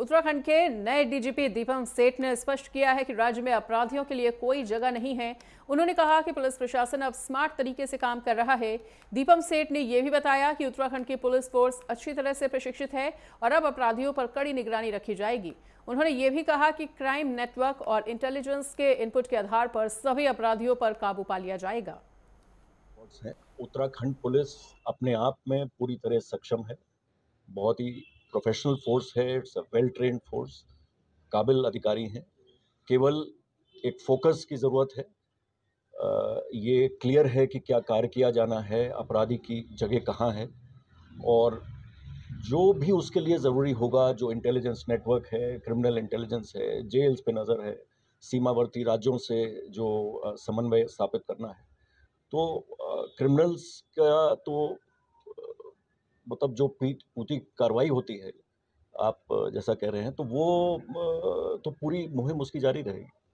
उत्तराखंड के नए डीजीपी दीपम सेठ ने स्पष्ट किया है कि राज्य में अपराधियों के लिए कोई जगह नहीं है उन्होंने कहा कि पुलिस प्रशासन अब स्मार्ट तरीके से काम कर रहा है दीपम सेठ ने यह भी बताया कि उत्तराखंड की पुलिस फोर्स अच्छी तरह से प्रशिक्षित है और अब अपराधियों पर कड़ी निगरानी रखी जाएगी उन्होंने ये भी कहा कि क्राइम नेटवर्क और इंटेलिजेंस के इनपुट के आधार पर सभी अपराधियों पर काबू पा लिया जाएगा उत्तराखंड पुलिस अपने आप में पूरी तरह सक्षम है बहुत ही प्रोफेशनल फोर्स है it's a well train force काबिल अधिकारी हैं केवल एक फोकस की ज़रूरत है आ, ये क्लियर है कि क्या कार्य किया जाना है अपराधी की जगह कहाँ है और जो भी उसके लिए ज़रूरी होगा जो इंटेलिजेंस नेटवर्क है क्रिमिनल इंटेलिजेंस है जेल्स पे नज़र है सीमावर्ती राज्यों से जो समन्वय स्थापित करना है तो क्रिमिनल्स का तो मतलब जो पीट पूती कार्रवाई होती है आप जैसा कह रहे हैं तो वो तो पूरी मुहिम उसकी जारी रहेगी